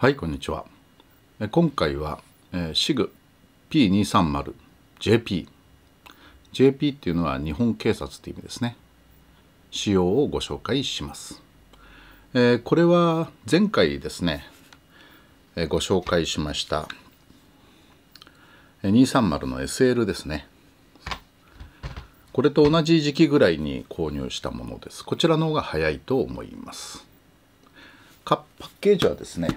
はいこんにちは今回は SIGP230JP、JP JP っていうのは日本警察って意味ですね仕様をご紹介します、えー、これは前回ですね、えー、ご紹介しました230の SL ですねこれと同じ時期ぐらいに購入したものですこちらの方が早いと思いますパッケージはですね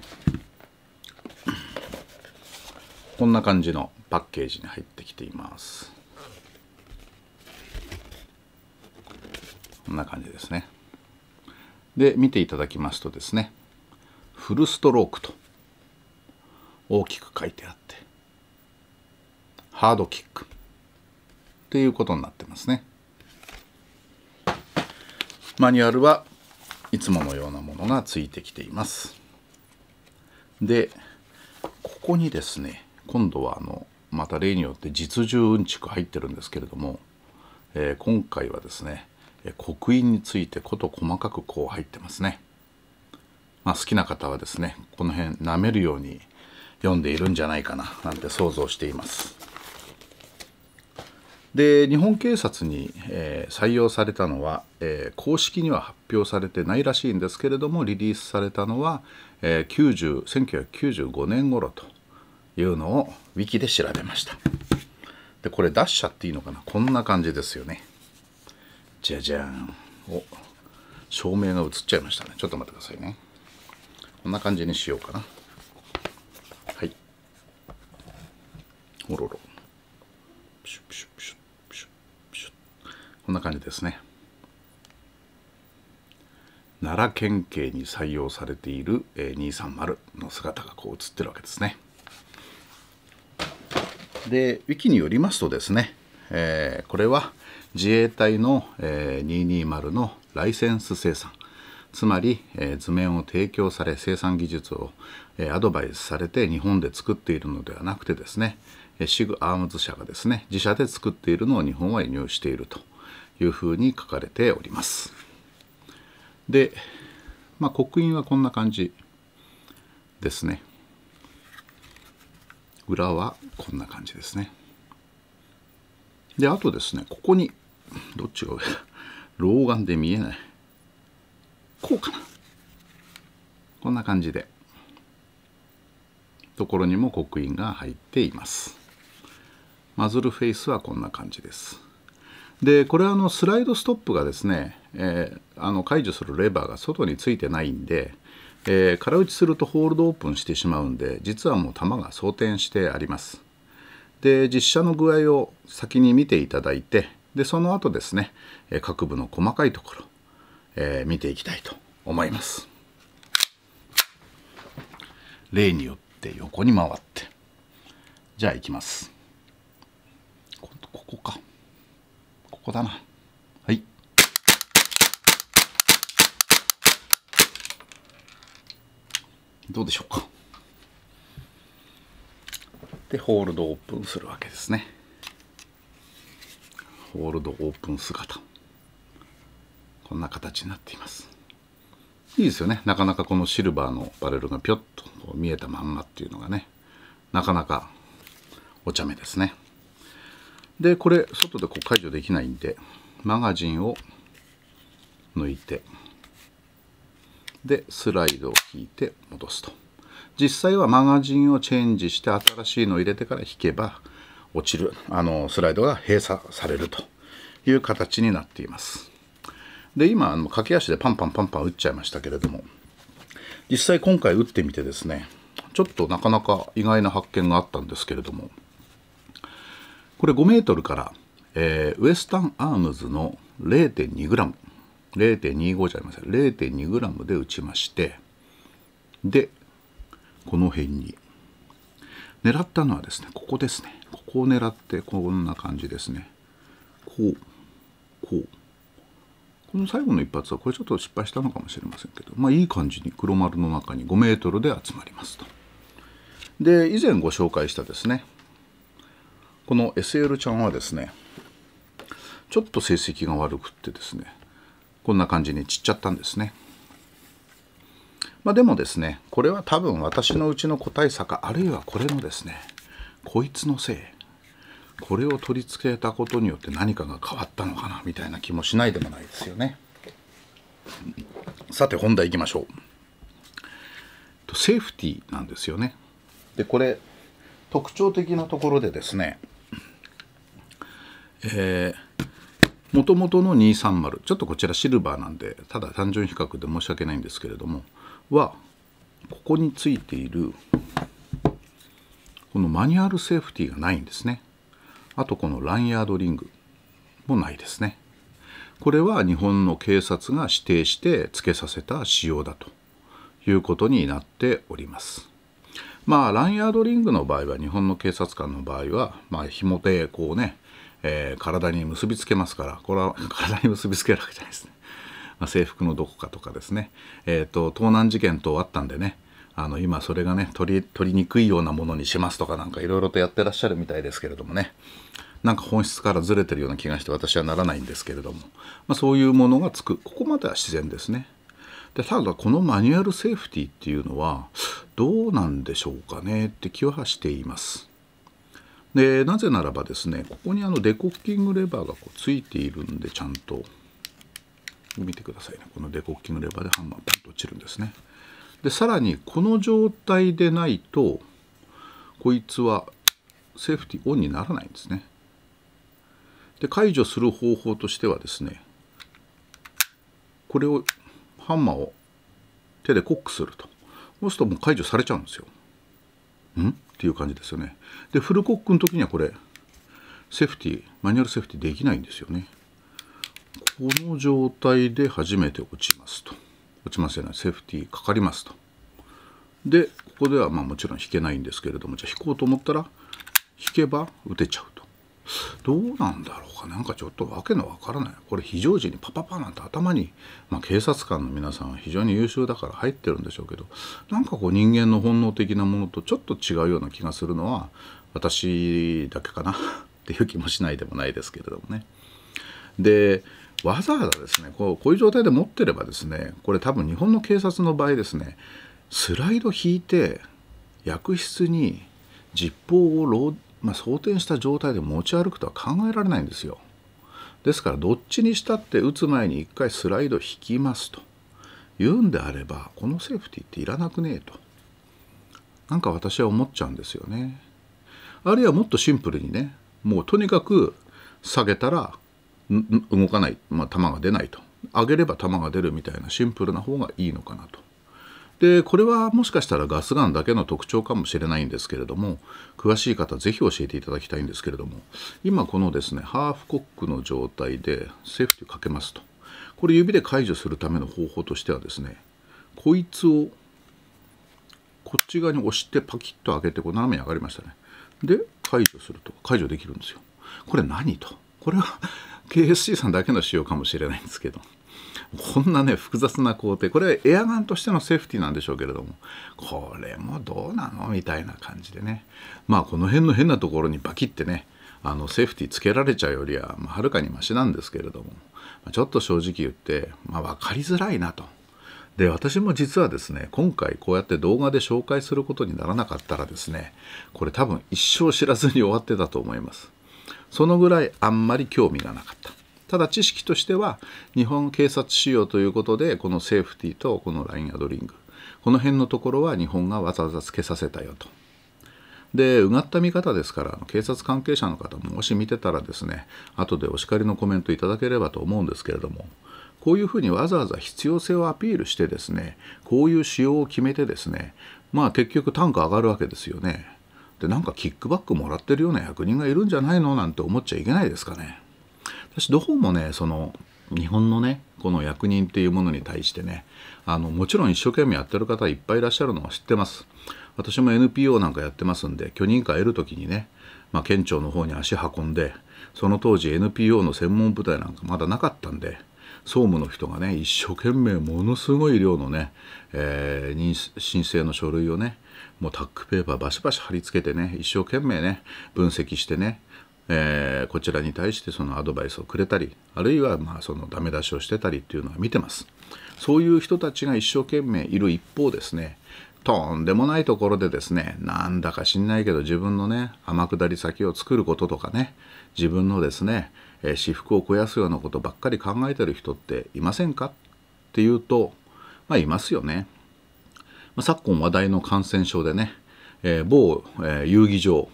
こんな感じのパッケージに入ってきていますこんな感じですねで見ていただきますとですねフルストロークと大きく書いてあってハードキックっていうことになってますねマニュアルはいつものようなもののがついてきていますでここにですね今度はあのまた例によって実銃うんちく入ってるんですけれども、えー、今回はですね刻印についてこと細かくこう入ってますね、まあ、好きな方はですねこの辺舐めるように読んでいるんじゃないかななんて想像していますで日本警察に、えー、採用されたのは、えー、公式には発表されてないらしいんですけれどもリリースされたのは、えー、1995年頃というのをウィキで調べましたでこれ出しちゃっていいのかなこんな感じですよねじゃじゃんお照明が映っちゃいましたねちょっと待ってくださいねこんな感じにしようかなはいおろろプシュプシュこんな感じですね奈良県警に採用されている、え230の姿がこう映ってるわけですねで wiki によりますとですね、えー、これは自衛隊の、えー、220のライセンス生産つまり、えー、図面を提供され生産技術を、えー、アドバイスされて日本で作っているのではなくてですねシグアームズ社がですね自社で作っているのを日本は輸入しているというふうに書かれております。で、まあ、刻印はこんな感じですね。裏はこんな感じですね。で、あとですね、ここに、どっちが上老眼で見えない。こうかな。こんな感じで、ところにも刻印が入っています。マズルフェイスはこんな感じです。でこれはあのスライドストップがですね、えー、あの解除するレバーが外についてないんで、えー、空打ちするとホールドオープンしてしまうんで実はもう球が装填してありますで実写の具合を先に見ていただいてでその後ですね各部の細かいところ、えー、見ていきたいと思います例によって横に回ってじゃあいきますここかこだなはいどうでしょうかでホールドオープンするわけですねホールドオープン姿こんな形になっていますいいですよねなかなかこのシルバーのバレルがぴょっと見えたまんまっていうのがねなかなかお茶目ですねでこれ外でこう解除できないんでマガジンを抜いてでスライドを引いて戻すと実際はマガジンをチェンジして新しいのを入れてから引けば落ちるあのスライドが閉鎖されるという形になっていますで今あの駆け足でパンパンパンパン打っちゃいましたけれども実際今回打ってみてですねちょっとなかなか意外な発見があったんですけれどもこれ5メートルから、えー、ウエスタンアームズの 0.2g、0.25じゃありません、0.2g で打ちまして、で、この辺に。狙ったのはですね、ここですね。ここを狙って、こんな感じですね。こう、こう。この最後の一発は、これちょっと失敗したのかもしれませんけど、まあいい感じに黒丸の中に5メートルで集まりますと。で、以前ご紹介したですね、この SL ちゃんはですねちょっと成績が悪くってですねこんな感じに散っちゃったんですねまあでもですねこれは多分私のうちの個体差かあるいはこれのですねこいつのせいこれを取り付けたことによって何かが変わったのかなみたいな気もしないでもないですよねさて本題いきましょうセーフティーなんですよねでこれ特徴的なところでですねえー、元々の230ちょっとこちらシルバーなんでただ単純比較で申し訳ないんですけれどもはここについているこのマニュアルセーフティーがないんですねあとこのランヤードリングもないですねこれは日本の警察が指定して付けさせた仕様だということになっておりますまあランヤードリングの場合は日本の警察官の場合はまあ紐でこうねえー、体に結びつけますからこれは 体に結びつけるわけじゃないですね、まあ、制服のどこかとかですね、えーと、盗難事件等あったんでねあの今それがね取り取りにくいようなものにしますとかなんかいろいろとやってらっしゃるみたいですけれどもねなんか本質からずれてるような気がして私はならないんですけれども、まあ、そういうものがつくここまでは自然ですね。でただこのマニュアルセーフティーっていうのはどうなんでしょうかねって気はしています。でなぜならばですねここにあのデコッキングレバーがこうついているんでちゃんと見てくださいねこのデコッキングレバーでハンマーパンと落ちるんですねでさらにこの状態でないとこいつはセーフティーオンにならないんですねで解除する方法としてはですねこれをハンマーを手でコックするとそうするともう解除されちゃうんですよんっていう感じですよね。で、フルコックの時にはこれ、セーフティー、マニュアルセーフティーできないんですよね。この状態で初めて落ちますと。落ちますよね。セーフティーかかりますと。で、ここではまあもちろん引けないんですけれども、じゃあ弾こうと思ったら、引けば打てちゃうと。どうなんだろうかなんかちょっとわけのわからないこれ非常時にパパパなんて頭に、まあ、警察官の皆さんは非常に優秀だから入ってるんでしょうけどなんかこう人間の本能的なものとちょっと違うような気がするのは私だけかな っていう気もしないでもないですけれどもね。でわざわざですねこうこういう状態で持ってればですねこれ多分日本の警察の場合ですねスライド引いて薬室に実報をまあ、想した状態で持ち歩くとは考えられないんですよ。ですからどっちにしたって打つ前に1回スライド引きますと言うんであればこのセーフティーっていらなくねえとなんか私は思っちゃうんですよね。あるいはもっとシンプルにねもうとにかく下げたら動かない、まあ、球が出ないと上げれば球が出るみたいなシンプルな方がいいのかなと。でこれはもしかしたらガスガンだけの特徴かもしれないんですけれども詳しい方ぜひ教えていただきたいんですけれども今このですねハーフコックの状態でセーフティーかけますとこれ指で解除するための方法としてはですねこいつをこっち側に押してパキッと開けてこう斜めに上がりましたねで解除すると解除できるんですよこれ何とこれは KSC さんだけの仕様かもしれないんですけどこんなね複雑な工程これエアガンとしてのセーフティーなんでしょうけれどもこれもどうなのみたいな感じでねまあこの辺の変なところにバキってねあのセーフティーつけられちゃうよりは、まあ、はるかにマシなんですけれども、まちょっと正直言って、まあ、分かりづらいなと。で私も実はですね今回こうやって動画で紹介することにならなかったらですねこれ多分一生知らずに終わってたと思いますそのぐらいあんまり興味がなかったただ知識としては日本警察仕様ということでこのセーフティーとこのラインアドリングこの辺のところは日本がわざわざつけさせたよと。でうがった見方ですから警察関係者の方ももし見てたらですね後でお叱りのコメントいただければと思うんですけれどもこういうふうにわざわざ必要性をアピールしてですねこういう仕様を決めてですねまあ結局単価上がるわけですよねでなんかキックバックもらってるような役人がいるんじゃないのなんて思っちゃいけないですかね。私どうもねその日本のねこの役人っていうものに対してねあのもちろん一生懸命やってる方いっぱいいらっしゃるのは知ってます私も NPO なんかやってますんで許認可得る時にね、まあ、県庁の方に足運んでその当時 NPO の専門部隊なんかまだなかったんで総務の人がね一生懸命ものすごい量のね、えー、申請の書類をねもうタックペーパーバシバシ貼り付けてね一生懸命ね分析してねえー、こちらに対してそのアドバイスをくれたりあるいはまあそのダメ出しをしてたりっていうのは見てますそういう人たちが一生懸命いる一方ですねとんでもないところでですねなんだか知んないけど自分のね天下り先を作ることとかね自分のですね、えー、私服を肥やすようなことばっかり考えてる人っていませんかっていうとまあいますよね、まあ、昨今話題の感染症でね、えー、某、えー、遊技場、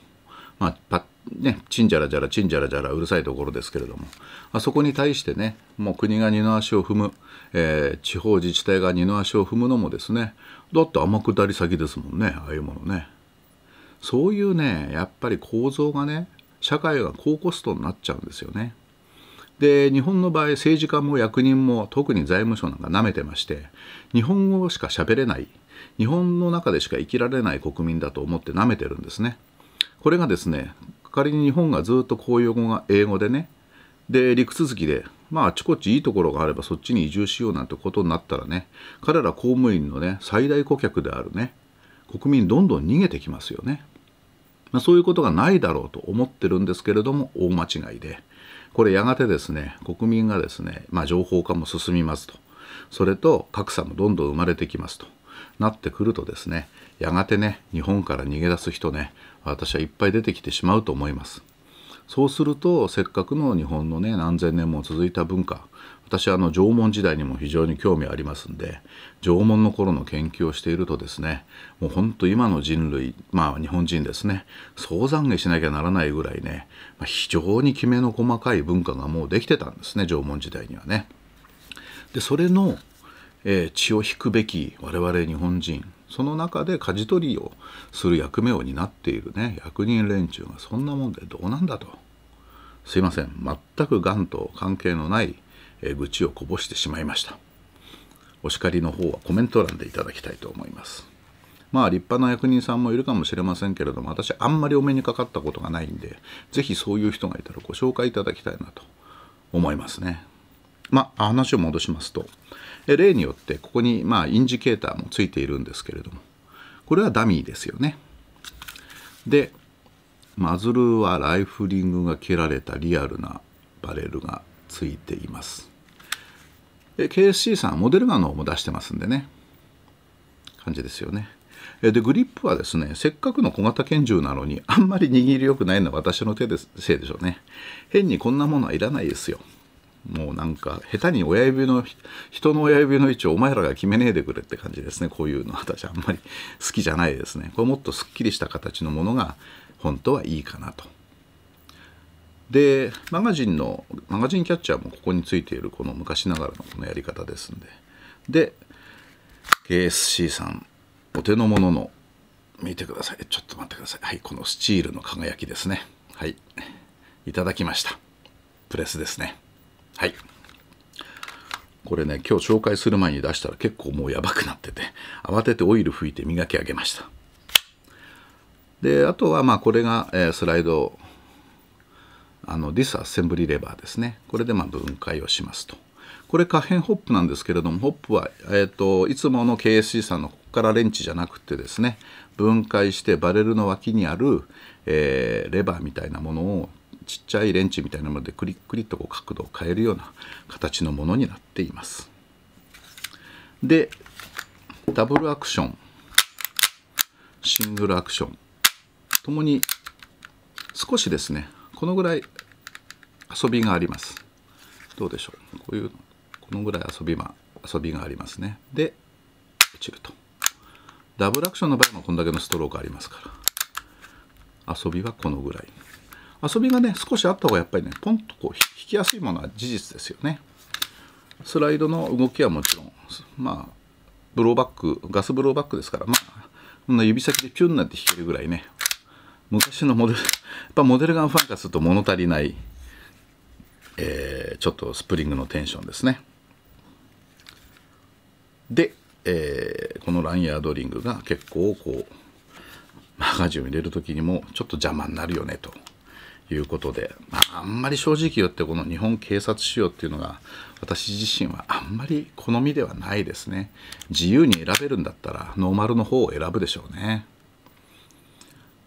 まあ、ね、ちんじゃらじゃら、ちんじゃらじゃら、うるさいところですけれども、あそこに対してね、もう国が二の足を踏む、えー、地方自治体が二の足を踏むのもですね、だって天下り先ですもんね、ああいうものね。そういうね、やっぱり構造がね、社会が高コストになっちゃうんですよね。で、日本の場合、政治家も役人も、特に財務省なんか舐めてまして、日本語しか喋れない、日本の中でしか生きられない国民だと思って舐めてるんですね。これがですね、仮に日本がずっと公用語が英語でねで陸続きでまあ、あちこちいいところがあればそっちに移住しようなんてことになったらね彼ら公務員のね最大顧客であるね国民どんどん逃げてきますよね、まあ、そういうことがないだろうと思ってるんですけれども大間違いでこれやがてですね国民がですね、まあ、情報化も進みますとそれと格差もどんどん生まれてきますとなってくるとですねやがてね日本から逃げ出す人ね私はいっぱい出てきてしまうと思いますそうするとせっかくの日本のね何千年も続いた文化私はあの縄文時代にも非常に興味ありますんで縄文の頃の研究をしているとですねもうほんと今の人類まあ日本人ですね総懺悔しなきゃならないぐらいね、まあ、非常にきめの細かい文化がもうできてたんですね縄文時代にはね。でそれのえ血を引くべき我々日本人その中で舵取りをする役目を担っているね役人連中がそんなもんでどうなんだとすいません全くがんと関係のない、え愚痴をこぼしてしまいましたお叱りの方はコメント欄でいただきたいと思いますまあ立派な役人さんもいるかもしれませんけれども私あんまりお目にかかったことがないんで是非そういう人がいたらご紹介いただきたいなと思いますねまあ、話を戻しますと例によってここにまあインジケーターもついているんですけれどもこれはダミーですよねでマズルはライフリングが切られたリアルなバレルがついています KSC さんモデルガンの方も出してますんでね感じですよねでグリップはですねせっかくの小型拳銃なのにあんまり握りよくないのは私の手でせいでしょうね変にこんなものはいらないですよもうなんか下手に親指の人の親指の位置をお前らが決めねえでくれって感じですねこういうの私あんまり好きじゃないですねこれもっとすっきりした形のものが本当はいいかなとでマガジンのマガジンキャッチャーもここについているこの昔ながらのこのやり方ですんでで KSC さんお手の物の見てくださいちょっと待ってくださいはいこのスチールの輝きですねはいいただきましたプレスですねはいこれね今日紹介する前に出したら結構もうやばくなってて慌ててオイル拭いて磨き上げましたであとはまあこれが、えー、スライドあのディスアセンブリレバーですねこれでまあ分解をしますとこれ可変ホップなんですけれどもホップは、えーと、といつもの KSC さんのここからレンチじゃなくてですね分解してバレルの脇にある、えー、レバーみたいなものをちっちゃいレンチみたいなものでクリックリとこう角度を変えるような形のものになっていますでダブルアクションシングルアクションともに少しですねこのぐらい遊びがありますどうでしょうこういうこのぐらい遊び,、遊びがありますねで落ちるとダブルアクションの場合もこんだけのストロークありますから遊びはこのぐらい遊びがね少しあった方がやっぱりねポンとこう引きやすいものは事実ですよねスライドの動きはもちろんまあブローバックガスブローバックですからまあこんな指先でピュンなんて弾けるぐらいね昔のモデル やっぱモデルガンファンからすると物足りない、えー、ちょっとスプリングのテンションですねで、えー、このランヤードリングが結構こうマガジンを入れる時にもちょっと邪魔になるよねということで、まあ、あんまり正直言ってこの日本警察仕様っていうのが私自身はあんまり好みではないですね自由に選べるんだったらノーマルの方を選ぶでしょうね、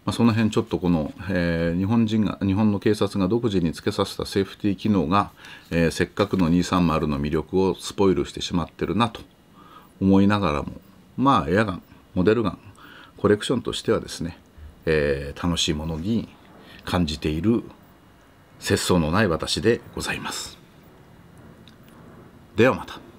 まあ、その辺ちょっとこの、えー、日本人が日本の警察が独自につけさせたセーフティー機能が、えー、せっかくの230の魅力をスポイルしてしまってるなと思いながらもまあエアガンモデルガンコレクションとしてはですね、えー、楽しいものに感じている節操のない私でございます。ではまた。